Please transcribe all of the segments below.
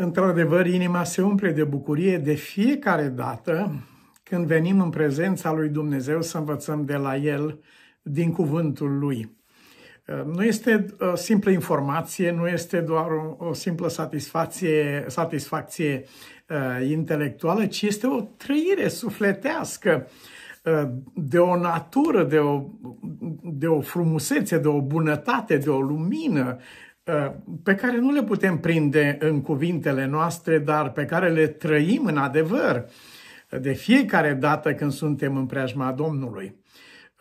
Într-adevăr, inima se umple de bucurie de fiecare dată când venim în prezența lui Dumnezeu să învățăm de la El din cuvântul Lui. Nu este o uh, simplă informație, nu este doar o, simplă satisfacție, satisfacție uh, intelectuală, ci este o trăire sufletească uh, de o natură, de o, de o frumusețe, de o bunătate, de o lumină Uh, pe care nu le putem prinde în cuvintele noastre, dar pe care le trăim în adevăr de fiecare dată când suntem în preajma Domnului.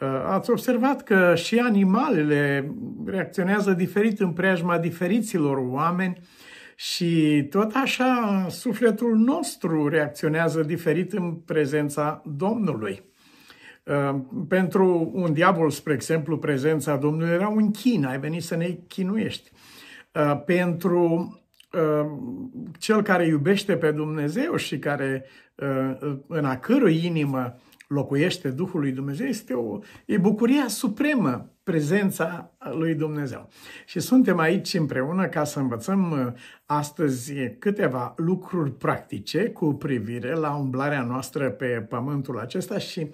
Uh, ați observat că și animalele reacționează diferit în preajma diferiților oameni și tot așa sufletul nostru reacționează diferit în prezența Domnului. Uh, pentru un diavol, spre exemplu, prezența Domnului era un chin, ai venit să ne chinuiești. Uh, pentru uh, cel care iubește pe Dumnezeu și care uh, în a cărui inimă locuiește Duhul lui Dumnezeu, este o, e bucuria supremă prezența lui Dumnezeu. Și suntem aici împreună ca să învățăm astăzi câteva lucruri practice cu privire la umblarea noastră pe pământul acesta și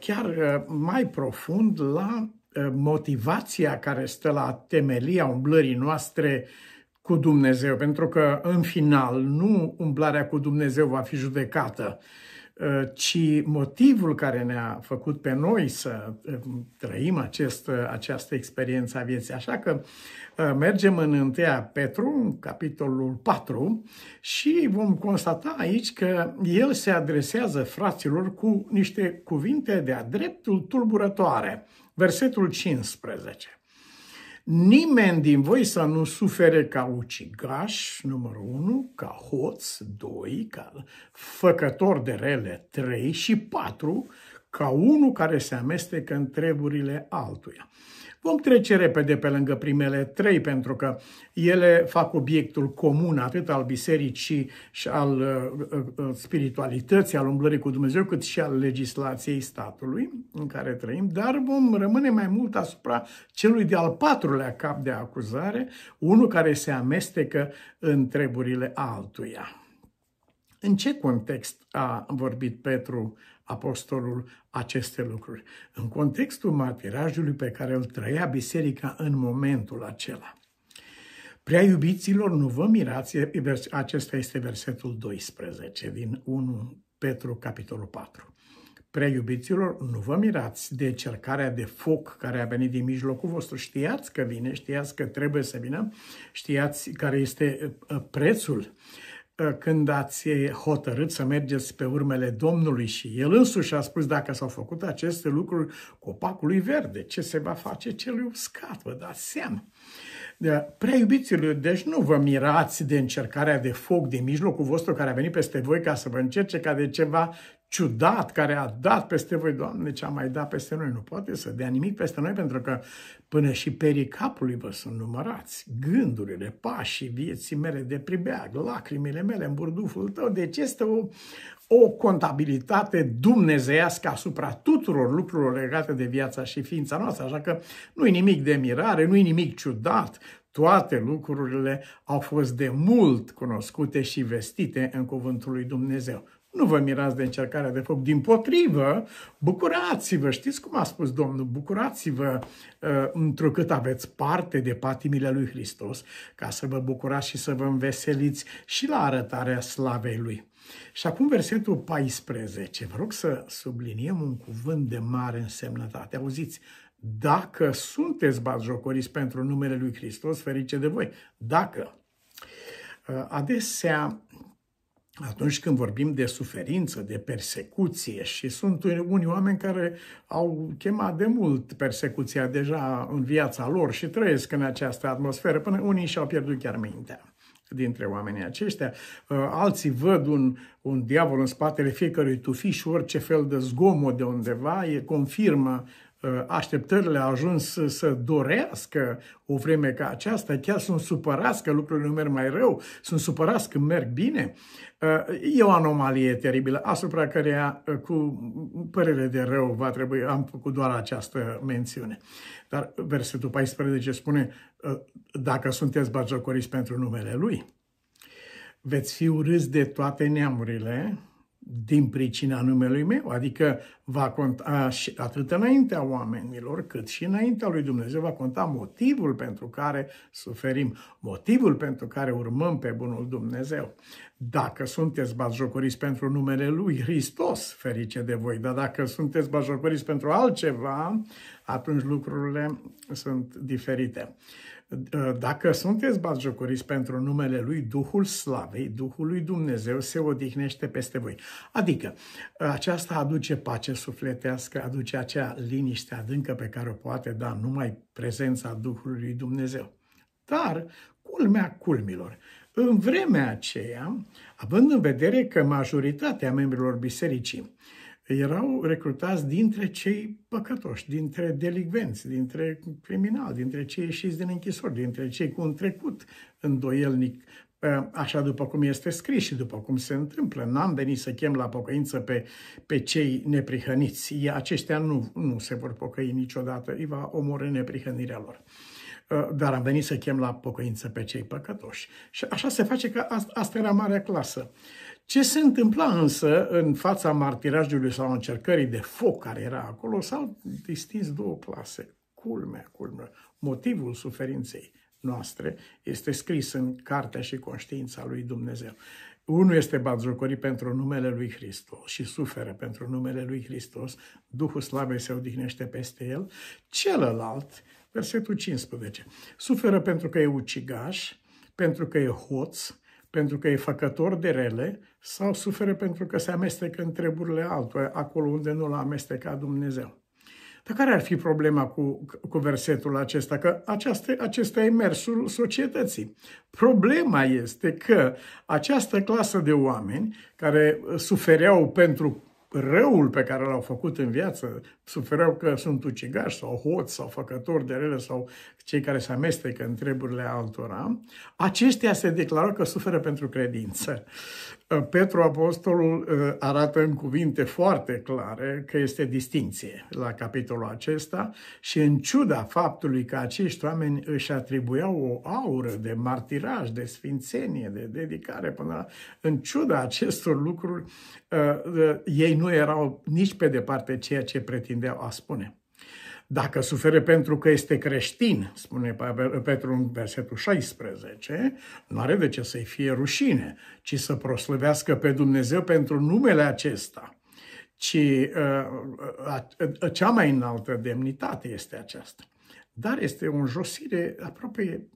chiar mai profund la Eh, motivația care stă la temelia umblării noastre cu Dumnezeu, pentru că în final nu umblarea cu Dumnezeu va fi judecată, eh, ci motivul care ne-a făcut pe noi să eh, trăim acest, această experiență a vieții. Așa că mergem în 1 Petru, în capitolul 4, și vom constata aici că el se adresează fraților cu niște cuvinte de-a dreptul tulburătoare – Versetul 15. Nimeni din voi să nu sufere ca ucigaș, numărul 1, ca hoț, 2, ca făcător de rele, 3 și 4, ca unul care se amestecă în treburile altuia. Vom trece repede pe lângă primele trei, pentru că ele fac obiectul comun atât al bisericii și al uh, uh, uh, spiritualității, al umblării cu Dumnezeu, cât și al legislației statului în care trăim, dar vom rămâne mai mult asupra celui de-al patrulea cap de acuzare, unul care se amestecă în treburile altuia. În ce context a vorbit Petru apostolul aceste lucruri, în contextul martirajului pe care îl trăia biserica în momentul acela. Prea iubiților, nu vă mirați, acesta este versetul 12 din 1 Petru, capitolul 4. Prea iubiților, nu vă mirați de cercarea de foc care a venit din mijlocul vostru. Știați că vine, știați că trebuie să vină, știați care este uh, prețul uh, când ați hotărât să mergeți pe urmele Domnului și el însuși a spus dacă s-au făcut aceste lucruri copacului verde, ce se va face celui uscat, vă dați seama. Da, prea iubiților, deci nu vă mirați de încercarea de foc din mijlocul vostru care a venit peste voi ca să vă încerce ca de ceva ciudat care a dat peste voi, Doamne, ce a mai dat peste noi. Nu poate să dea nimic peste noi pentru că până și perii capului vă sunt numărați. Gândurile, pașii vieții mele de pribeag, lacrimile mele în burduful tău. Deci este o, o contabilitate dumnezeiască asupra tuturor lucrurilor legate de viața și ființa noastră. Așa că nu e nimic de mirare, nu e nimic ciudat. Toate lucrurile au fost de mult cunoscute și vestite în cuvântul lui Dumnezeu. Nu vă mirați de încercarea de foc. Din potrivă, bucurați-vă, știți cum a spus Domnul, bucurați-vă uh, întrucât aveți parte de patimile lui Hristos, ca să vă bucurați și să vă înveseliți și la arătarea slavei lui. Și acum versetul 14. Vă rog să subliniem un cuvânt de mare însemnătate. Auziți, dacă sunteți batjocoriți pentru numele lui Hristos, ferice de voi. Dacă. Uh, adesea atunci când vorbim de suferință, de persecuție și sunt unii oameni care au chemat de mult persecuția deja în viața lor și trăiesc în această atmosferă, până unii și-au pierdut chiar mintea dintre oamenii aceștia. Uh, alții văd un, un diavol în spatele fiecărui tufiș, orice fel de zgomot de undeva, e confirmă Uh, așteptările au ajuns să dorească o vreme ca aceasta, chiar sunt supărați că lucrurile nu merg mai rău, sunt supărați că merg bine. Uh, e o anomalie teribilă asupra căreia, uh, cu părere de rău, va trebui, am făcut doar această mențiune. Dar versetul 14 spune, dacă sunteți bagiocoriți pentru numele Lui, veți fi urâți de toate neamurile din pricina numelui meu, adică va conta și atât înaintea oamenilor, cât și înaintea lui Dumnezeu va conta motivul pentru care suferim, motivul pentru care urmăm pe bunul Dumnezeu. Dacă sunteți bajocoriți pentru numele Lui Hristos, ferice de voi, dar dacă sunteți bajocoriți pentru altceva, atunci lucrurile sunt diferite. Dacă sunteți bazjocoriți pentru numele Lui, Duhul Slavei, Duhul lui Dumnezeu se odihnește peste voi. Adică, aceasta aduce pace sufletească aduce acea liniște adâncă pe care o poate da numai prezența Duhului Dumnezeu. Dar, culmea culmilor, în vremea aceea, având în vedere că majoritatea membrilor bisericii erau recrutați dintre cei păcătoși, dintre delicvenți, dintre criminali, dintre cei ieșiți din închisori, dintre cei cu un trecut îndoielnic așa după cum este scris și după cum se întâmplă. N-am venit să chem la pocăință pe, pe cei neprihăniți. Aceștia nu, nu se vor pocăi niciodată, îi va omorâ neprihănirea lor. Ă, dar am venit să chem la pocăință pe cei păcătoși. Și așa se face că asta era marea clasă. Ce se întâmpla însă în fața martirajului sau încercării de foc care era acolo, s-au distins două clase. Culmea, culmea. Motivul suferinței noastre. Este scris în Cartea și Conștiința lui Dumnezeu. Unul este batjocorit pentru numele lui Hristos și suferă pentru numele lui Hristos, Duhul Slavei se odihnește peste el. Celălalt, versetul 15, suferă pentru că e ucigaș, pentru că e hoț, pentru că e făcător de rele sau suferă pentru că se amestecă în treburile altuia, acolo unde nu l-a amestecat Dumnezeu. Dar care ar fi problema cu, cu versetul acesta? Că aceasta, acesta e mersul societății. Problema este că această clasă de oameni care sufereau pentru răul pe care l-au făcut în viață, sufereau că sunt ucigași sau hoți sau făcători de rele sau cei care se amestecă în treburile altora, aceștia se declară că suferă pentru credință. Petru Apostolul uh, arată în cuvinte foarte clare că este distinție la capitolul acesta și în ciuda faptului că acești oameni își atribuiau o aură de martiraj, de sfințenie, de dedicare, până la, în ciuda acestor lucruri, uh, uh, ei nu erau nici pe departe ceea ce pretindeau a spune. Dacă suferă pentru că este creștin, spune Petru în versetul 16, nu are de ce să-i fie rușine, ci să proslăvească pe Dumnezeu pentru numele acesta. Ci uh, uh, uh, cea mai înaltă demnitate este aceasta. Dar este o josire aproape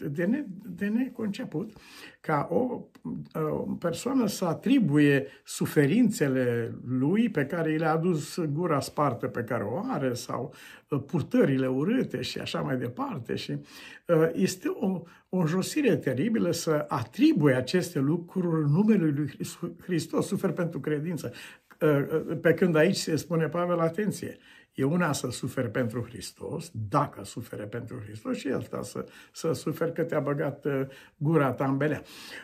de, ne, de neconceput ca o, o persoană să atribuie suferințele lui pe care le-a adus gura spartă pe care o are sau uh, purtările urâte și așa mai departe. Și uh, este o, o josire teribilă să atribuie aceste lucruri numelui lui Hristos, sufer pentru credință. Uh, pe când aici se spune Pavel, atenție, E una să suferi pentru Hristos, dacă sufere pentru Hristos, și alta să, să suferi că te-a băgat uh, gura ta în belea.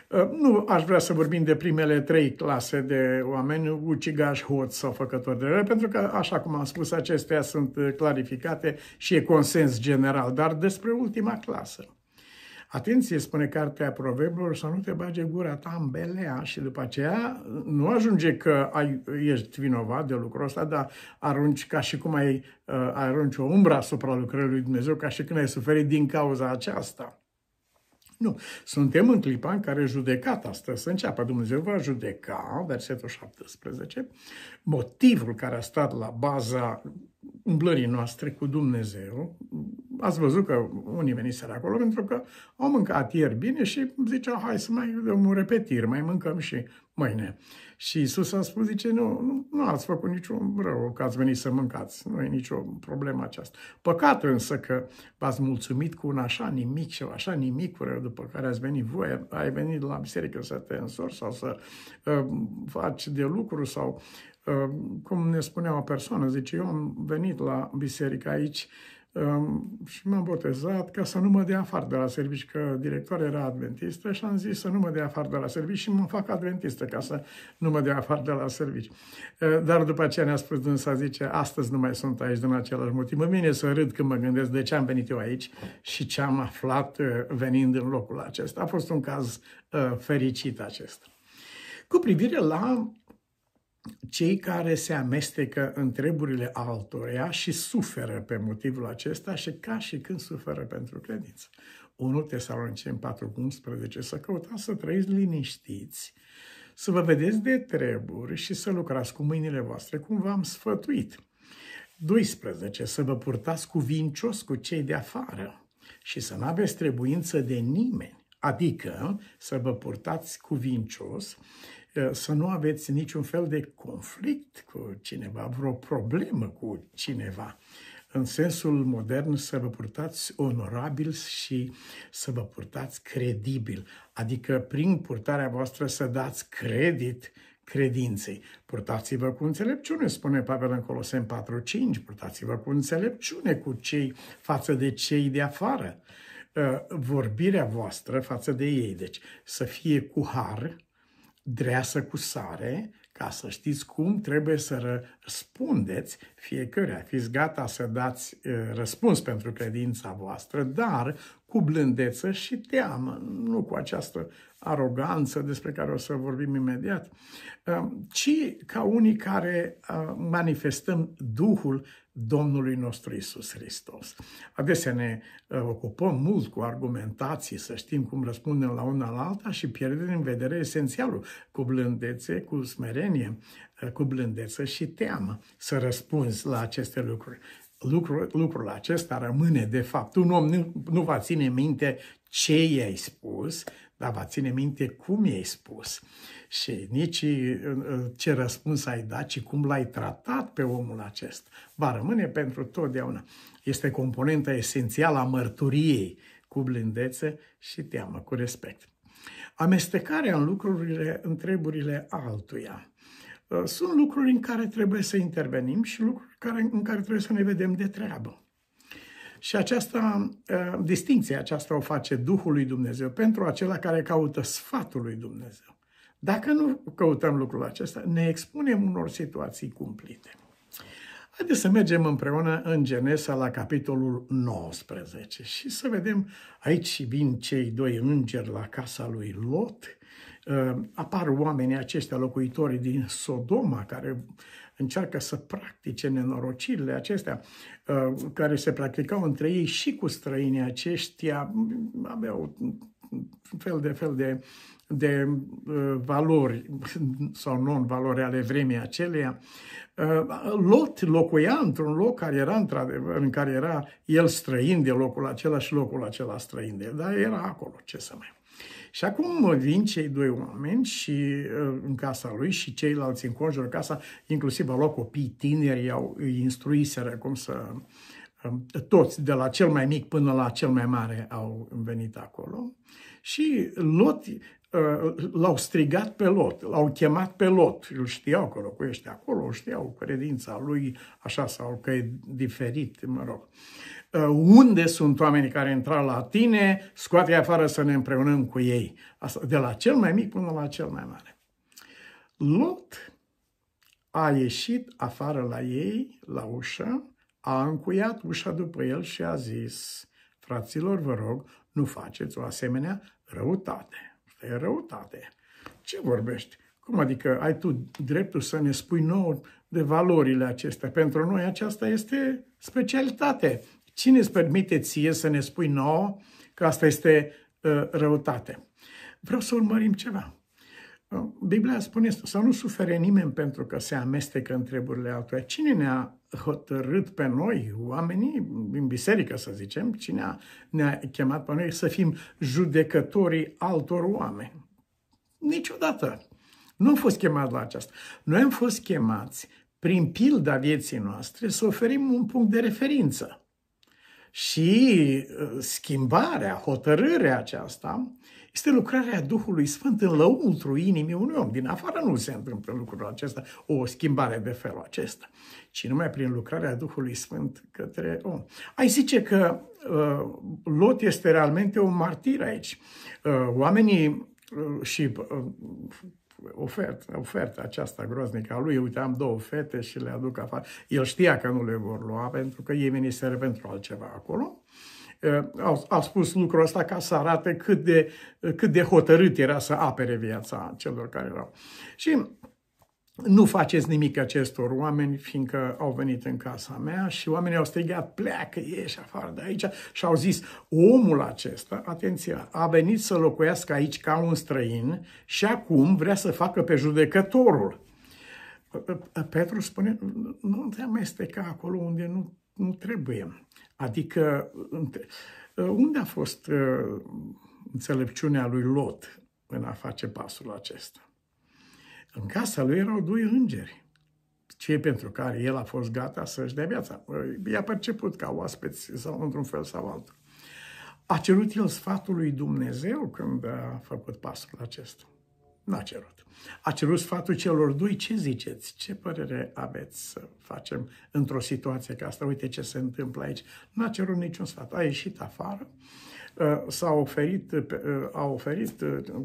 Uh, nu aș vrea să vorbim de primele trei clase de oameni, ucigași, hoți sau făcători de rău, pentru că, așa cum am spus, acestea sunt uh, clarificate și e consens general, dar despre ultima clasă. Atenție, spune cartea proverbelor, să nu te bage gura ta în belea și după aceea nu ajunge că ai, ești vinovat de lucrul ăsta, dar arunci ca și cum ai uh, arunci o umbră asupra lucrării lui Dumnezeu, ca și când ai suferit din cauza aceasta. Nu. Suntem în clipa în care judecata stă să înceapă. Dumnezeu va judeca, versetul 17, motivul care a stat la baza umblării noastre cu Dumnezeu, ați văzut că unii veniseră acolo pentru că au mâncat ieri bine și ziceau, hai să mai dăm un repetir, mai mâncăm și mâine. Și Isus a spus, zice, nu, nu, nu ați făcut niciun rău că ați venit să mâncați, nu e nicio problemă aceasta. Păcat însă că v-ați mulțumit cu un așa nimic și așa nimic, rău după care ați venit voi, ai venit la biserică să te însori sau să uh, faci de lucru sau Ehm, cum ne spunea o persoană, zice, eu am venit la biserică aici ehm, și m-am botezat ca să nu mă dea afară de la servici, că directorul era adventistă și am zis să nu mă dea afară de la servici și mă fac adventistă ca să nu mă dea afară de la servici. Ehm, dar după aceea ne-a spus dânsa, zice, astăzi nu mai sunt aici din același motiv. Mă mine să râd când mă gândesc de ce am venit eu aici și ce am aflat venind în locul acesta. A fost un caz fericit acesta. Cu privire la cei care se amestecă în treburile altora și suferă pe motivul acesta și ca și când suferă pentru credință. 1 Tesalonicen 4.11 Să căutați să trăiți liniștiți, să vă vedeți de treburi și să lucrați cu mâinile voastre cum v-am sfătuit. 12. Să vă purtați cuvincios cu cei de afară și să nu aveți trebuință de nimeni, adică să vă purtați cuvincios Eh, să nu aveți niciun fel de conflict cu cineva, vreo problemă cu cineva. În sensul modern să vă purtați onorabil și să vă purtați credibil, adică prin purtarea voastră să dați credit credinței. Purtați-vă cu înțelepciune, spune Pavel în Colosem 4.5, purtați-vă cu înțelepciune cu cei față de cei de afară eh, vorbirea voastră față de ei. Deci să fie cu har, dreasă cu sare, ca să știți cum trebuie să răspundeți fiecare, Fiți gata să dați uh, răspuns pentru credința voastră, dar cu blândeță și teamă, nu cu această aroganță despre care o să vorbim imediat, uh, ci ca unii care uh, manifestăm Duhul Domnului nostru Isus Hristos. Adesea ne uh, ocupăm mult cu argumentații, să știm cum răspundem la una la alta și pierdem în vedere esențialul, cu blândețe, cu smerenie, uh, cu blândețe și teamă să răspunzi la aceste lucruri. Lucrul, lucrul acesta rămâne, de fapt, un om nu, nu va ține minte ce i-ai spus, dar va ține minte cum i-ai spus și nici uh, ce răspuns ai dat, ci cum l-ai tratat pe omul acesta. Va rămâne pentru totdeauna. Este componenta esențială a mărturiei cu blândețe și teamă, cu respect. Amestecarea în lucrurile, în treburile altuia. Uh, sunt lucruri în care trebuie să intervenim și lucruri în care trebuie să ne vedem de treabă. Și aceasta, uh, distinție, aceasta o face Duhul lui Dumnezeu pentru acela care caută sfatul lui Dumnezeu. Dacă nu căutăm lucrul acesta, ne expunem unor situații cumplite. Haideți să mergem împreună în Genesa la capitolul 19 și să vedem aici vin cei doi îngeri la casa lui Lot. Uh, apar oamenii aceștia, locuitorii din Sodoma, care încearcă să practice nenorocirile acestea uh, care se practicau între ei și cu străinii aceștia. Aveau fel de fel de, de uh, valori sau non-valori ale vremii aceleia. Uh, Lot locuia într-un loc care era într-adevăr, în care era el străin de locul acela și locul acela străin de el, dar era acolo, ce să mai. Și acum vin cei doi oameni și uh, în casa lui și ceilalți înconjură casa, inclusiv luat copii tineri, au instruiseră cum să... Um, toți, de la cel mai mic până la cel mai mare, au venit acolo. Și Lot Uh, l-au strigat pe Lot, l-au chemat pe Lot, îl știau că locuiește acolo, știau credința lui așa sau că e diferit, mă rog. Uh, unde sunt oamenii care intră la tine, scoate afară să ne împreunăm cu ei. Asta, de la cel mai mic până la cel mai mare. Lot a ieșit afară la ei, la ușă, a încuiat ușa după el și a zis, fraților, vă rog, nu faceți o asemenea răutate. E răutate. Ce vorbești? Cum adică ai tu dreptul să ne spui nou de valorile acestea? Pentru noi aceasta este specialitate. Cine îți permite ție să ne spui nouă că asta este uh, răutate? Vreau să urmărim ceva. Biblia spune să nu sufere nimeni pentru că se amestecă în treburile altuia. Cine ne-a hotărât pe noi, oamenii, în biserică să zicem, cine a, ne-a chemat pe noi să fim judecătorii altor oameni? Niciodată. Nu am fost chemat la aceasta. Noi am fost chemați, prin pilda vieții noastre, să oferim un punct de referință. Și uh, schimbarea, hotărârea aceasta este lucrarea Duhului Sfânt în lăuntru inimii unui om. Din afară nu se întâmplă lucrul acesta, o schimbare de felul acesta, ci numai prin lucrarea Duhului Sfânt către om. Ai zice că uh, Lot este realmente un martir aici. Uh, oamenii uh, și uh, ofertă, oferta aceasta groaznică a lui, uite, am două fete și le aduc afară. El știa că nu le vor lua pentru că ei veniseră pentru altceva acolo. Uh, au, au spus lucrul ăsta ca să arate cât de, cât de hotărât era să apere viața celor care erau. Și nu faceți nimic acestor oameni, fiindcă au venit în casa mea și oamenii au strigat, pleacă, ieși afară de aici. Și au zis, omul acesta, atenție, a venit să locuiască aici ca un străin și acum vrea să facă pe judecătorul. Petru spune, nu te amesteca acolo unde nu, nu trebuie. Adică, uh, unde a fost uh, înțelepciunea lui Lot în a face pasul acesta? În casa lui erau doi îngeri, cei pentru care el a fost gata să-și dea viața. Uh, i-a perceput ca oaspeți sau într-un fel sau altul. A cerut el sfatul lui Dumnezeu când a făcut pasul acesta. N-a cerut. A cerut sfatul celor doi, ce ziceți, ce părere aveți să facem într-o situație ca asta, uite ce se întâmplă aici. N-a cerut niciun sfat, a ieșit afară, uh, s-a oferit, uh, uh, a oferit,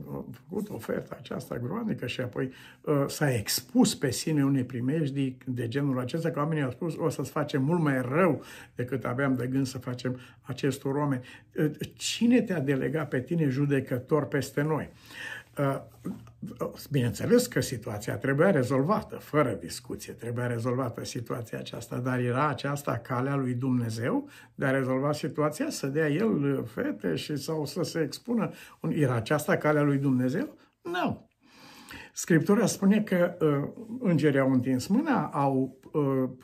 a făcut oferta aceasta groanică și apoi s-a expus pe sine unei primejdii de genul acesta, că oamenii au spus o să-ți facem mult mai rău decât aveam de gând să facem acestor oameni. Cine te-a delegat pe tine judecător peste noi? Uh, uh, bineînțeles că situația trebuia rezolvată, fără discuție, trebuia rezolvată situația aceasta, dar era aceasta calea lui Dumnezeu de a rezolva situația, să dea el fete și sau să se expună. Era aceasta calea lui Dumnezeu? Nu. Scriptura spune că uh, îngerii au întins mâna, au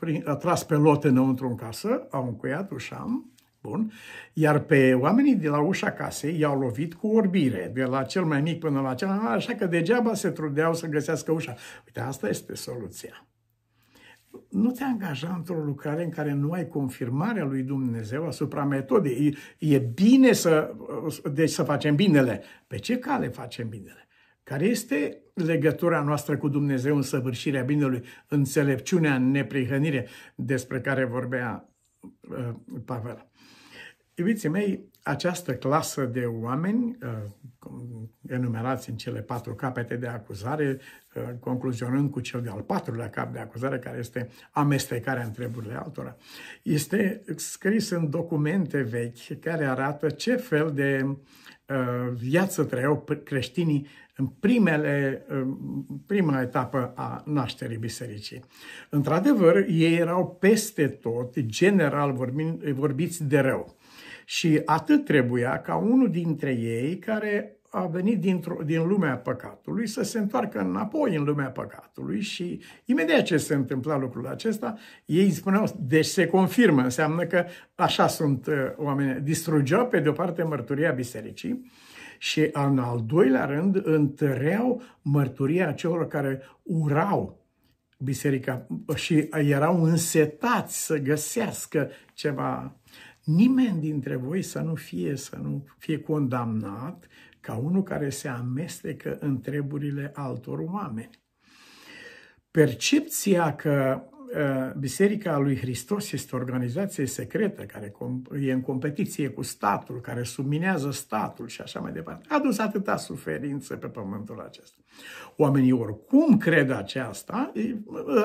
uh, tras pe lot înăuntru în casă, au încuiat ușam, Bun. Iar pe oamenii de la ușa casei i-au lovit cu orbire, de la cel mai mic până la cel mai mare, așa că degeaba se trudeau să găsească ușa. Uite, asta este soluția. Nu te angaja într-o lucrare în care nu ai confirmarea lui Dumnezeu asupra metodei. E, e bine să, deci să facem binele. Pe ce cale facem binele? Care este legătura noastră cu Dumnezeu în săvârșirea binelui, înțelepciunea, în neprihănire despre care vorbea uh, Pavel? Iubiții mei, această clasă de oameni, uh, enumerați în cele patru capete de acuzare, uh, concluzionând cu cel de-al patrulea cap de acuzare, care este amestecarea întrebările altora, este scris în documente vechi care arată ce fel de uh, viață trăiau creștinii în primele, prima etapă a nașterii bisericii. Într-adevăr, ei erau peste tot, general vorbind, vorbiți de rău. Și atât trebuia ca unul dintre ei care a venit dintr-o din lumea păcatului să se întoarcă înapoi în lumea păcatului și imediat ce se întâmpla lucrul acesta, ei spuneau, deci se confirmă, înseamnă că așa sunt uh, oamenii, distrugeau pe de-o parte mărturia bisericii, și în al doilea rând întăreau mărturia celor care urau biserica și erau însetați să găsească ceva nimeni dintre voi să nu fie, să nu fie condamnat ca unul care se amestecă în treburile altor oameni. Percepția că Eh, Biserica lui Hristos este o organizație secretă care e în competiție cu statul, care subminează statul și așa mai departe. A dus atâta suferință pe pământul acesta. Oamenii oricum cred aceasta,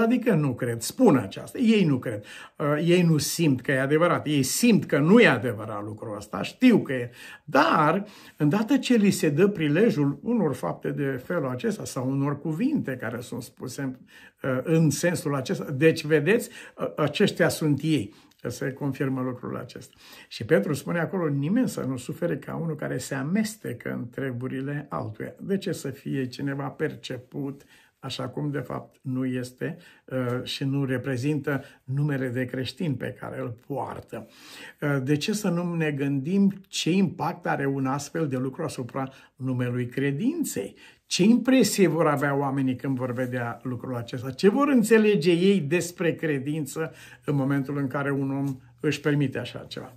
adică nu cred, spun aceasta. Ei nu cred, eh, ei nu simt că e adevărat, ei simt că nu e adevărat lucrul ăsta, știu că e. Dar, îndată ce li se dă prilejul unor fapte de felul acesta sau unor cuvinte care sunt spuse eh, în sensul acesta, deci deci, vedeți, aceștia sunt ei. Se confirmă lucrul acesta. Și Petru spune acolo, nimeni să nu sufere ca unul care se amestecă în treburile altuia. De ce să fie cineva perceput, așa cum de fapt nu este și nu reprezintă numele de creștin pe care îl poartă. De ce să nu ne gândim ce impact are un astfel de lucru asupra numelui credinței? Ce impresie vor avea oamenii când vor vedea lucrul acesta? Ce vor înțelege ei despre credință în momentul în care un om își permite așa ceva?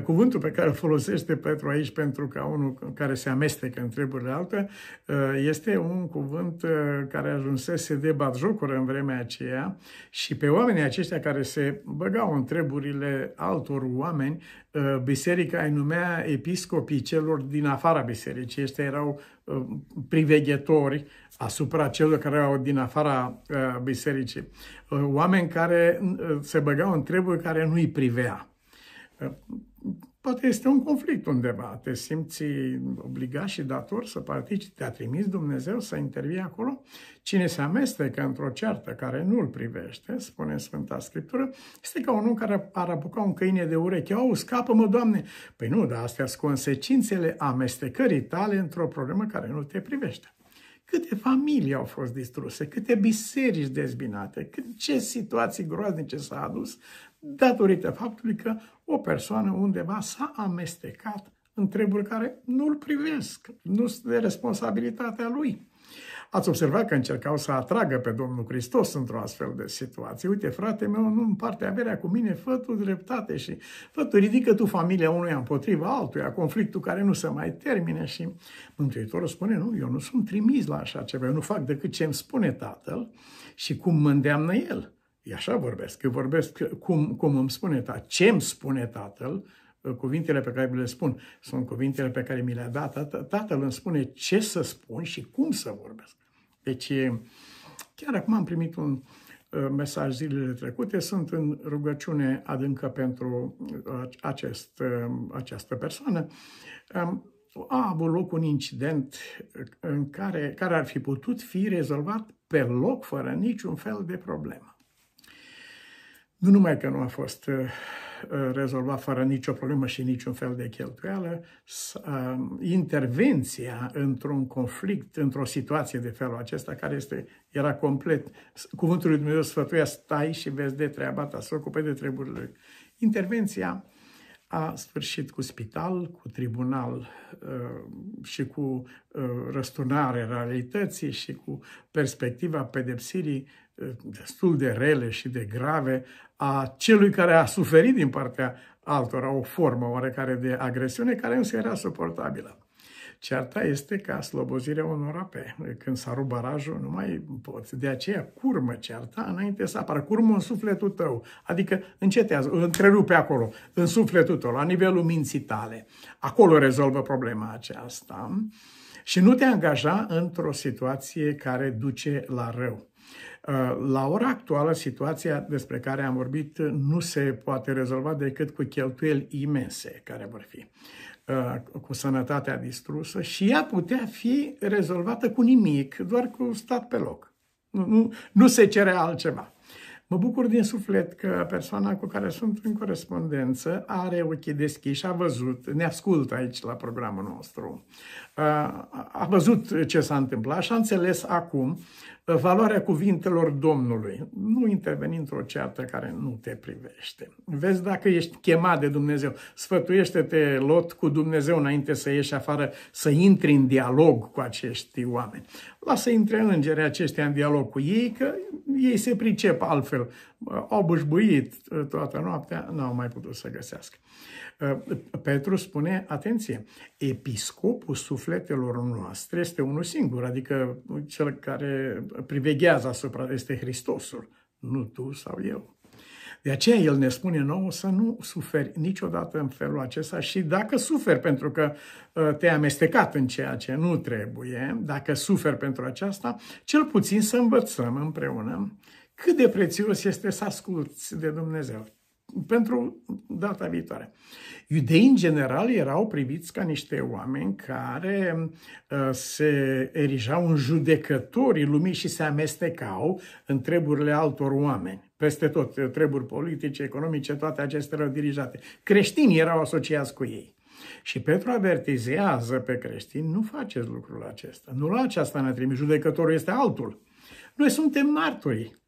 Cuvântul pe care îl folosește Petru aici pentru ca unul care se amestecă în treburile altă, este un cuvânt care ajunsese de jocură în vremea aceea și pe oamenii aceștia care se băgau în treburile altor oameni, biserica îi numea episcopii celor din afara bisericii. Ăștia erau priveghetori asupra celor care erau din afara bisericii. Oameni care se băgau în treburi care nu îi privea. Poate este un conflict undeva, te simți obligat și dator să participi, te-a trimis Dumnezeu să intervii acolo. Cine se amestecă într-o ceartă care nu îl privește, spune Sfânta Scriptură, este ca un om care ar apuca un câine de ureche. Au, scapă-mă, Doamne! Păi nu, dar astea sunt consecințele amestecării tale într-o problemă care nu te privește câte familii au fost distruse, câte biserici dezbinate, cât, ce situații groaznice s-a adus datorită faptului că o persoană undeva s-a amestecat în treburi care nu l privesc, nu sunt de responsabilitatea lui. Ați observat că încercau să atragă pe Domnul Hristos într-o astfel de situație. Uite, frate meu, nu împarte averea cu mine, fă tu dreptate și fă tu, ridică tu familia unuia împotriva altuia, conflictul care nu se mai termine și Mântuitorul spune, nu, eu nu sunt trimis la așa ceva, eu nu fac decât ce îmi spune Tatăl și cum mă îndeamnă El. E așa vorbesc. Eu vorbesc cum, cum îmi spune tatăl, ce îmi spune tatăl, cuvintele pe care le spun sunt cuvintele pe care mi le-a dat. Tatăl îmi spune ce să spun și cum să vorbesc. Deci, chiar acum am primit un uh, mesaj zilele trecute, sunt în rugăciune adâncă pentru uh, acest, uh, această persoană. Um, a avut loc un incident în care, care ar fi putut fi rezolvat pe loc, fără niciun fel de problemă. Nu numai că nu a fost uh, uh, rezolvat fără nicio problemă și niciun fel de cheltuială, um, intervenția într-un conflict, într-o situație de felul acesta, care este, era complet, cuvântul lui Dumnezeu sfătuia, stai și vezi de treaba ta, să ocupe de treburile lui. Intervenția a sfârșit cu spital, cu tribunal uh, și cu răsturnare realității și cu perspectiva pedepsirii destul de rele și de grave a celui care a suferit din partea altora o formă oarecare de agresiune care însă era suportabilă. Certa este că slobozirea unor ape, când s-a rupt barajul, nu mai poți. De aceea curmă certa înainte să apară. Curmă în sufletul tău, adică încetează, întrerupe acolo, în sufletul tău, la nivelul minții tale. Acolo rezolvă problema aceasta și nu te angaja într-o situație care duce la rău. Eh, la ora actuală, situația despre care am vorbit nu se poate rezolva decât cu cheltuieli imense care vor fi eh, cu sănătatea distrusă și ea putea fi rezolvată cu nimic, doar cu stat pe loc. Nu, nu, nu se cere altceva. Mă bucur din suflet că persoana cu care sunt în corespondență are ochii deschiși, a văzut, ne ascultă aici la programul nostru, eh, a văzut ce s-a întâmplat și a înțeles acum valoarea cuvintelor Domnului. Nu interveni într-o ceată care nu te privește. Vezi dacă ești chemat de Dumnezeu. Sfătuiește-te lot cu Dumnezeu înainte să ieși afară, să intri în dialog cu acești oameni. Lasă intre îngerii aceștia în dialog cu ei, că ei se pricep altfel au bășbuit ă, toată noaptea, nu au mai putut să găsească. Ă, Petru spune, atenție, episcopul sufletelor noastre este unul singur, adică cel care priveghează asupra este Hristosul, nu tu sau eu. De aceea el ne spune nouă să nu suferi niciodată în felul acesta și dacă suferi pentru că ă, te-ai amestecat în ceea ce nu trebuie, dacă suferi pentru aceasta, cel puțin să învățăm împreună cât de prețios este să asculți de Dumnezeu pentru data viitoare. Iudeii, în general, erau priviți ca niște oameni care uh, se erijau în judecătorii lumii și se amestecau în treburile altor oameni. Peste tot, uh, treburi politice, economice, toate acestea erau dirijate. Creștinii erau asociați cu ei. Și Petru avertizează pe creștini, nu faceți lucrul acesta. Nu la aceasta ne trimis, judecătorul este altul. Noi suntem martori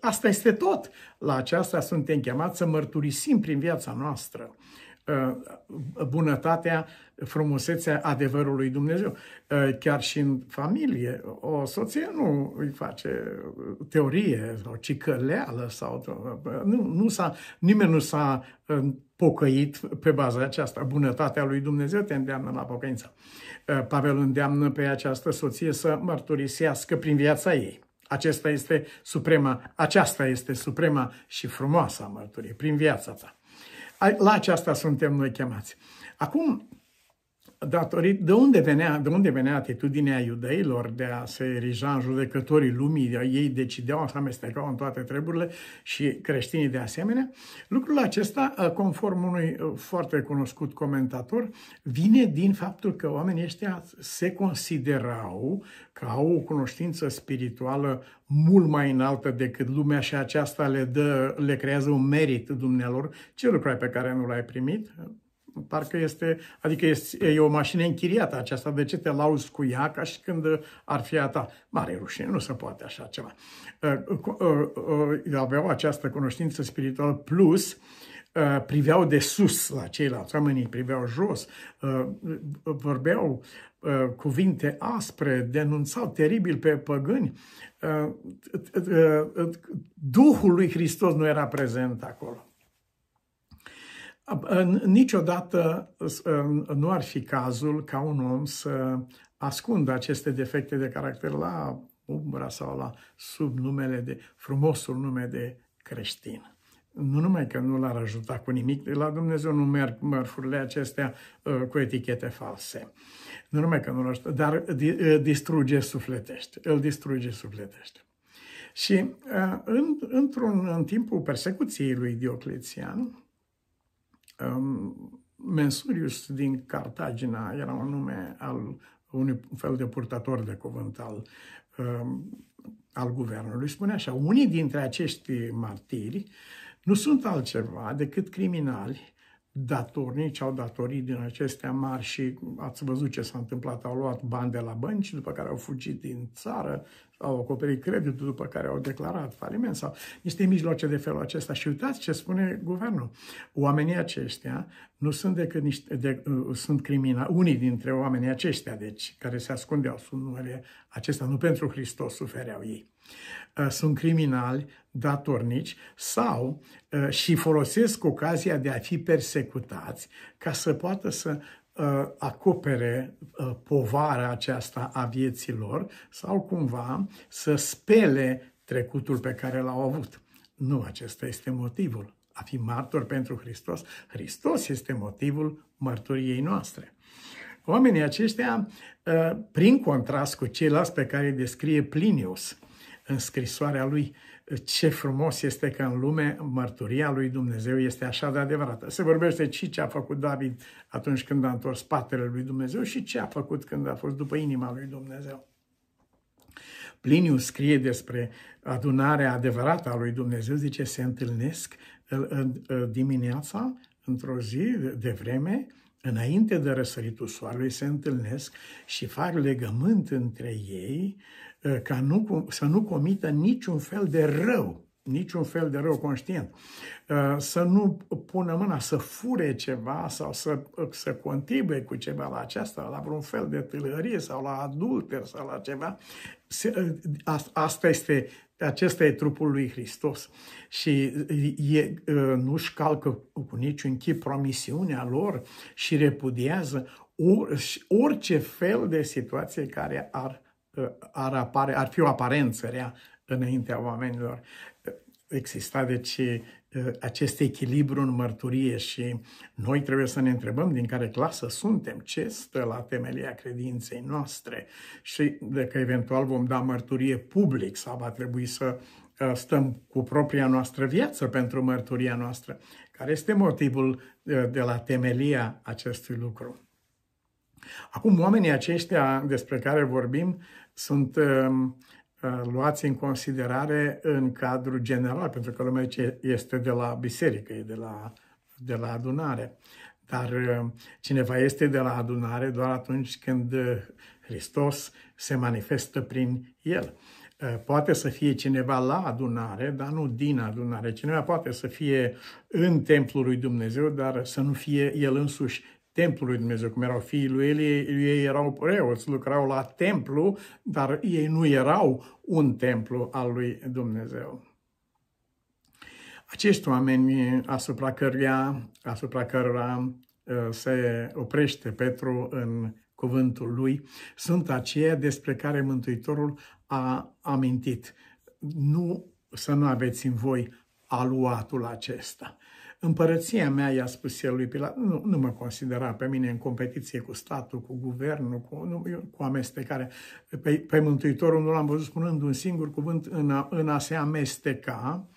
asta este tot. La aceasta suntem chemați să mărturisim prin viața noastră uh, bunătatea, frumusețea adevărului Dumnezeu. Uh, chiar și în familie, o soție nu îi face teorie sau cicăleală sau... Uh, nu, nu s-a, nimeni nu s-a pocăit pe baza aceasta. Bunătatea lui Dumnezeu te îndeamnă la pocăință. Pavel îndeamnă pe această soție să mărturisească prin viața ei. Acesta este suprema, aceasta este suprema și frumoasa mărturie prin viața ta. La aceasta suntem noi chemați. Acum, datorit, de unde venea, de unde venea atitudinea iudeilor de a se erija în judecătorii lumii, ei decideau, să amestecau în toate treburile și creștinii de asemenea. Lucrul acesta, ă, conform unui ă, foarte cunoscut comentator, vine din faptul că oamenii ăștia se considerau că au o cunoștință spirituală mult mai înaltă decât lumea și aceasta le, dă, le creează un merit dumnealor, ce ai pe care nu l-ai primit, parcă este, adică este, e o mașină închiriată aceasta, de ce te lauzi cu ea ca și când ar fi a ta? Mare rușine, nu se poate așa ceva. Uh, uh, uh, aveau această cunoștință spirituală plus priveau de sus la ceilalți, oamenii priveau jos, vorbeau cuvinte aspre, denunțau teribil pe păgâni. Duhul lui Hristos nu era prezent acolo. Niciodată nu ar fi cazul ca un om să ascundă aceste defecte de caracter la umbra sau la sub numele de frumosul nume de creștin. Nu numai că nu l-ar ajuta cu nimic, la Dumnezeu nu merg mărfurile acestea ă, cu etichete false. Nu numai că nu l-ar ajuta, dar ă, distruge sufletește, îl distruge sufletește. Și ă, în, într-un, în timpul persecuției lui Diocletian, Mensurius din Cartagina era un nume al unui fel de purtător de cuvânt al, um, al guvernului. Spune așa, unii dintre acești martiri nu sunt altceva decât criminali datornici au datorii din acestea mari și ați văzut ce s-a întâmplat, au luat bani de la bănci, după care au fugit din țară, au acoperit creditul, după care au declarat faliment sau niște mijloace de felul acesta. Și uitați ce spune guvernul. Oamenii aceștia nu sunt decât niște, de, uh, sunt criminali, unii dintre oamenii aceștia, deci, care se ascundeau sub numele acesta, nu pentru Hristos sufereau ei. Uh, sunt criminali, datornici sau uh, și folosesc ocazia de a fi persecutați ca să poată să uh, acopere povara aceasta a vieților sau cumva să spele trecutul pe care l-au avut. Nu acesta este motivul. A fi martor pentru Hristos. Hristos este motivul mărturiei noastre. Oamenii aceștia, prin contrast cu ceilalți pe care îi descrie Plinius, în scrisoarea lui ce frumos este că în lume mărturia lui Dumnezeu este așa de adevărată. Se vorbește și ce a făcut David atunci când a întors spatele lui Dumnezeu și ce a făcut când a fost după inima lui Dumnezeu. Pliniu scrie despre adunarea adevărată a lui Dumnezeu, zice, se întâlnesc dimineața, într-o zi de vreme, înainte de răsăritul soarelui, se întâlnesc și fac legământ între ei Eh, ca nu, să nu comită niciun fel de rău, niciun fel de rău conștient, eh, să nu pună mâna, să fure ceva sau să, să contribuie cu ceva la aceasta, la vreun fel de tâlărie sau la adulter sau la ceva, eh, asta este, acesta e trupul lui Hristos și e, nu-și calcă cu niciun chip promisiunea lor și repudiază orice fel de situație care ar Uh, ar, apare, ar fi o aparență rea înaintea oamenilor. Uh, exista deci uh, acest echilibru în mărturie și noi trebuie să ne întrebăm din care clasă suntem, ce stă la temelia credinței noastre și dacă eventual vom da mărturie public sau va trebui să stăm cu propria noastră viață pentru mărturia noastră. Care este motivul de la temelia acestui lucru? Acum, oamenii aceștia despre care vorbim sunt ehm, ehm, luați în considerare în cadrul general, pentru că lumea ce este de la biserică, e de la, de la adunare. Dar ehm, cineva este de la adunare doar atunci când eh, Hristos se manifestă prin el. Eh, poate să fie cineva la adunare, dar nu din adunare. Cineva poate să fie în templul lui Dumnezeu, dar să nu fie el însuși templul lui Dumnezeu, cum erau fiii lui el, ei, ei erau preoți, lucrau la templu, dar ei nu erau un templu al lui Dumnezeu. Acești oameni asupra căruia, asupra cărora uh, se oprește Petru în cuvântul lui, sunt aceia despre care Mântuitorul a amintit. Nu să nu aveți în voi aluatul acesta. Împărăția mea, i-a spus el lui Pilat, nu, nu mă considera pe mine în competiție cu statul, cu guvernul, cu, nu, cu amestecare. Pe, pe Mântuitorul nu l-am văzut spunând un singur cuvânt în a, în a se amesteca,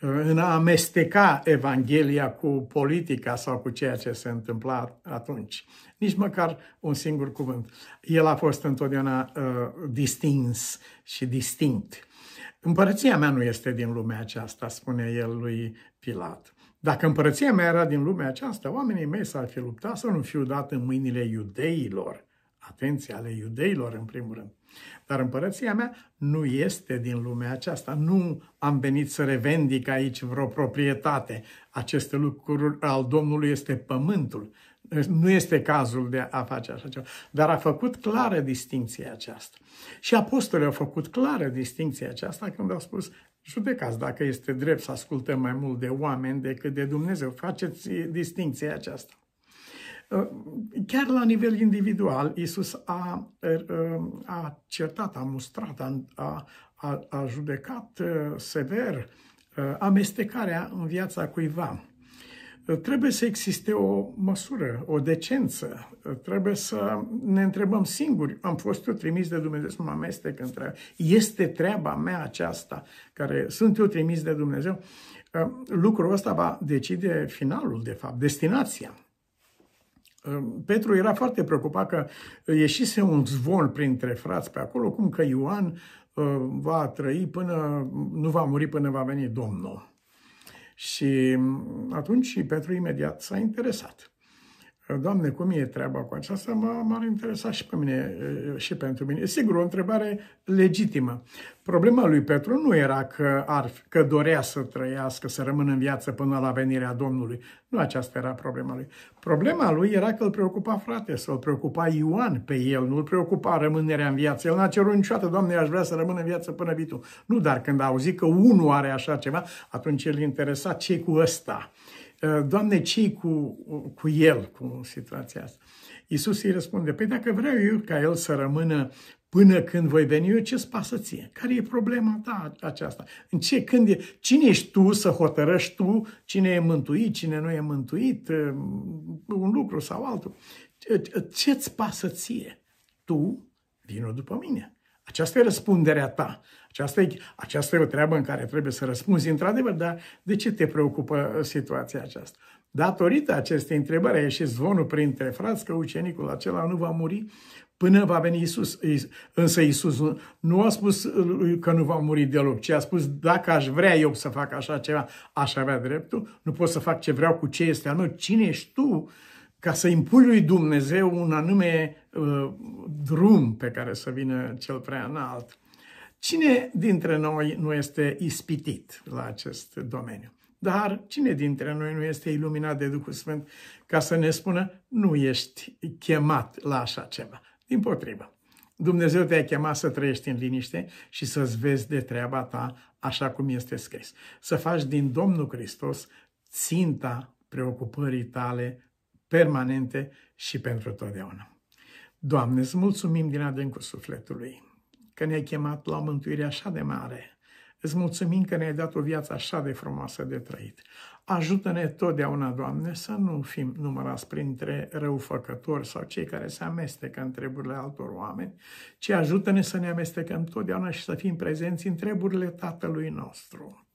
în a amesteca Evanghelia cu politica sau cu ceea ce se întâmpla atunci. Nici măcar un singur cuvânt. El a fost întotdeauna uh, distins și distinct. Împărăția mea nu este din lumea aceasta, spune el lui Pilat. Dacă împărăția mea era din lumea aceasta, oamenii mei s-ar fi luptat să nu fiu dat în mâinile iudeilor. Atenție, ale iudeilor în primul rând. Dar împărăția mea nu este din lumea aceasta. Nu am venit să revendic aici vreo proprietate. Aceste lucruri al Domnului este pământul. Deci nu este cazul de a face așa ceva. Dar a făcut clară distinția aceasta. Și apostolii au făcut clară distinția aceasta când au spus judecați dacă este drept să ascultăm mai mult de oameni decât de Dumnezeu. Faceți distinția aceasta. Ă, chiar la nivel individual, Isus a, er, ă, a certat, a mustrat, a, a, a judecat ă, sever amestecarea în viața cuiva Trebuie să existe o măsură, o decență. Trebuie să ne întrebăm singuri. Am fost eu trimis de Dumnezeu să mă amestec între... Este treaba mea aceasta, care sunt eu trimis de Dumnezeu? Uh, lucrul ăsta va decide finalul, de fapt, destinația. Uh, Petru era foarte preocupat că ieșise un zvon printre frați pe acolo, cum că Ioan uh, va trăi până, nu va muri până va veni Domnul. Și mm, atunci Petru imediat s-a interesat. Doamne, cum e treaba cu aceasta? M-ar interesa și pe mine, și pentru mine. Sigur, o întrebare legitimă. Problema lui Petru nu era că, ar, că dorea să trăiască, să rămână în viață până la venirea Domnului. Nu aceasta era problema lui. Problema lui era că îl preocupa frate, să îl preocupa Ioan pe el, nu îl preocupa rămânerea în viață. El n-a cerut niciodată, Doamne, aș vrea să rămână în viață până viitor. Nu, dar când a auzit că unul are așa ceva, atunci el interesa ce cu ăsta. Uh, Doamne, ce cu, cu el, cu situația asta? Iisus îi răspunde, păi dacă vreau eu ca el să rămână până când voi veni eu, ce-ți pasă ție? Care e problema ta aceasta? În ce, când e, cine ești tu să hotărăști tu cine e mântuit, cine nu e mântuit, uh, un lucru sau altul? Ce-ți pasă ție? Tu, vină după mine. Aceasta e răspunderea ta. Aceasta e, aceasta e o treabă în care trebuie să răspunzi într-adevăr, dar de ce te preocupă uh, situația aceasta? Datorită acestei întrebări a ieșit zvonul printre frați că ucenicul acela nu va muri până va veni Isus. Însă Isus nu, a spus uh, că nu va muri deloc, ci a spus dacă aș vrea eu să fac așa ceva, aș avea dreptul, nu pot să fac ce vreau cu ce este al meu, cine ești tu ca să impui lui Dumnezeu un anume uh, drum pe care să vină cel prea înalt. Cine dintre noi nu este ispitit la acest domeniu? Dar cine dintre noi nu este iluminat de Duhul Sfânt ca să ne spună nu ești chemat la așa ceva? Din potrivă, Dumnezeu te-a chemat să trăiești în liniște și să-ți vezi de treaba ta așa cum este scris. Să faci din Domnul Hristos ținta preocupării tale permanente și pentru totdeauna. Doamne, îți mulțumim din adâncul sufletului că ne-ai chemat la o mântuire așa de mare. Îți mulțumim că ne-ai dat o viață așa de frumoasă de trăit. Ajută-ne totdeauna, Doamne, să nu fim numărați printre răufăcători sau cei care se amestecă în treburile altor oameni, ci ajută-ne să ne amestecăm totdeauna și să fim prezenți în treburile Tatălui nostru.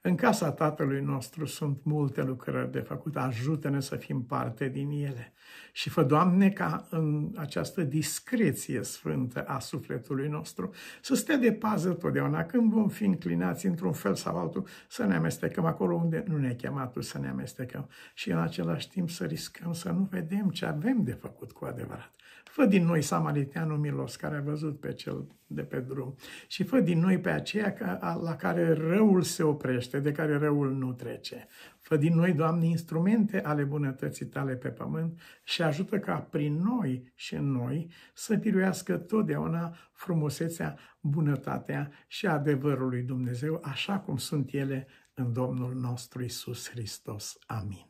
În casa Tatălui nostru sunt multe lucrări de făcut. Ajută-ne să fim parte din ele. Și fă, Doamne, ca în această discreție sfântă a sufletului nostru să stea de pază totdeauna când vom fi înclinați într-un fel sau altul să ne amestecăm acolo unde nu ne-ai chemat tu să ne amestecăm și în același timp să riscăm să nu vedem ce avem de făcut cu adevărat. Fă din noi samariteanul milos care a văzut pe cel de pe drum și fă din noi pe aceea la care răul se oprește, de care răul nu trece. Fă din noi, Doamne, instrumente ale bunătății tale pe pământ și ajută ca prin noi și în noi să piruiască totdeauna frumusețea, bunătatea și adevărul lui Dumnezeu, așa cum sunt ele în Domnul nostru Isus Hristos. Amin.